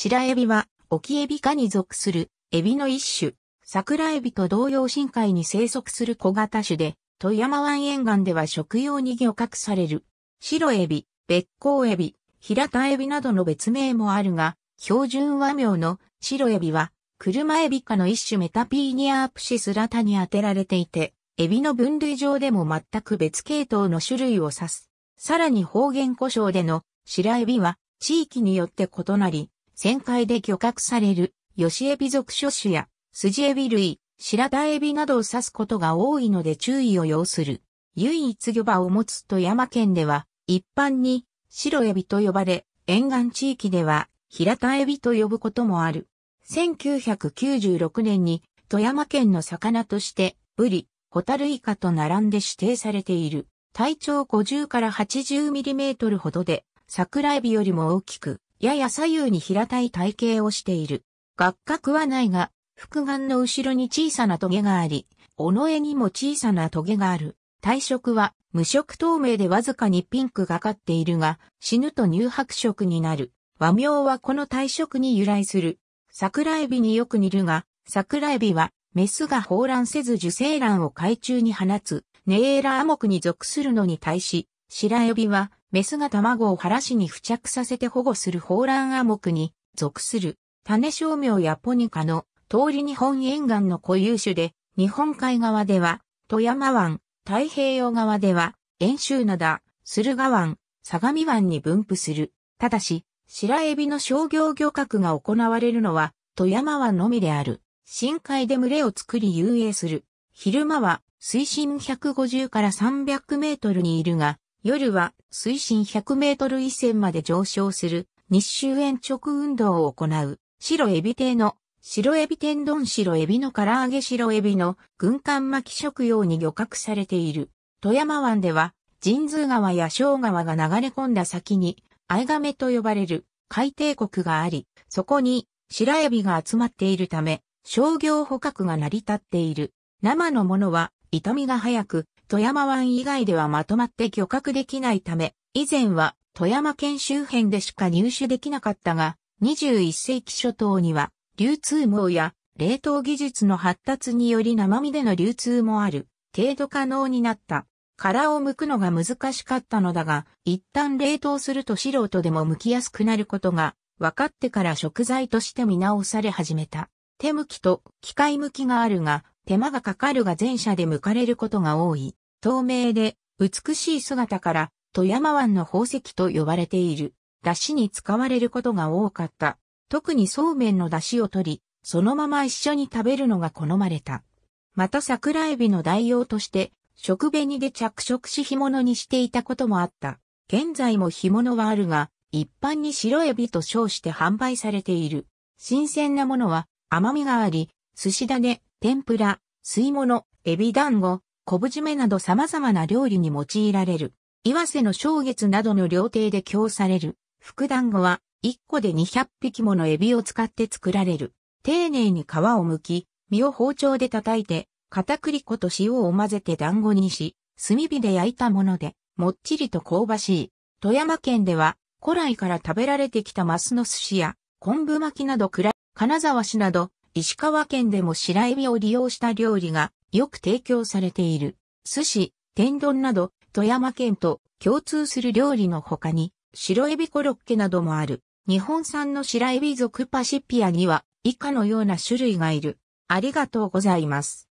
白エビは、沖エビ科に属する、エビの一種。桜エビと同様深海に生息する小型種で、富山湾沿岸では食用に漁獲される。白エビ、別光エビ、平田エビなどの別名もあるが、標準和名の白エビは、車エビ科の一種メタピーニアープシスラタに当てられていて、エビの分類上でも全く別系統の種類を指す。さらに方言故障での白エビは地域によって異なり、旋回で漁獲される、ヨシエビ属諸種や、スジエビ類、白田エビなどを刺すことが多いので注意を要する。唯一漁場を持つ富山県では、一般に、白エビと呼ばれ、沿岸地域では、平田エビと呼ぶこともある。1996年に、富山県の魚として、ブリ、ホタルイカと並んで指定されている。体長50から80ミリメートルほどで、桜エビよりも大きく、やや左右に平たい体型をしている。画角はないが、複眼の後ろに小さなトゲがあり、尾のにも小さなトゲがある。体色は無色透明でわずかにピンクがかっているが、死ぬと乳白色になる。和名はこの体色に由来する。桜エビによく似るが、桜エビはメスが放卵せず受精卵を海中に放つ、ネエーラアモクに属するのに対し、白エビはメスが卵を腹しに付着させて保護する放卵モ目に属する種商苗やポニカの通り日本沿岸の固有種で、日本海側では富山湾、太平洋側では遠州灘、駿河湾、相模湾に分布する。ただし、白エビの商業漁獲が行われるのは富山湾のみである。深海で群れを作り遊泳する。昼間は水深150から300メートルにいるが、夜は水深100メートル以前まで上昇する日周延直運動を行う白エビ亭の白エビ天丼白エビの唐揚げ白エビの軍艦巻き食用に漁獲されている。富山湾では神通川や小川が流れ込んだ先に藍亀と呼ばれる海底国があり、そこに白エビが集まっているため商業捕獲が成り立っている。生のものは痛みが早く富山湾以外ではまとまって漁獲できないため、以前は富山県周辺でしか入手できなかったが、21世紀初頭には流通網や冷凍技術の発達により生身での流通もある程度可能になった。殻を剥くのが難しかったのだが、一旦冷凍すると素人でも剥きやすくなることが分かってから食材として見直され始めた。手剥きと機械剥きがあるが、手間がかかるが全社で向かれることが多い、透明で美しい姿から富山湾の宝石と呼ばれている、出汁に使われることが多かった。特にそうめんの出汁を取り、そのまま一緒に食べるのが好まれた。また桜エビの代用として、食紅で着色し干物にしていたこともあった。現在も干物はあるが、一般に白エビと称して販売されている。新鮮なものは甘みがあり、寿司だね天ぷら、吸い物、エビ団子、昆布締めなど様々な料理に用いられる。岩瀬の正月などの料亭で供される、福団子は、1個で200匹ものエビを使って作られる。丁寧に皮を剥き、身を包丁で叩いて、片栗粉と塩を混ぜて団子にし、炭火で焼いたもので、もっちりと香ばしい。富山県では、古来から食べられてきたマスの寿司や、昆布巻きなどくらい、金沢市など、石川県でも白エビを利用した料理がよく提供されている。寿司、天丼など、富山県と共通する料理の他に、白エビコロッケなどもある。日本産の白エビ属パシピアには、以下のような種類がいる。ありがとうございます。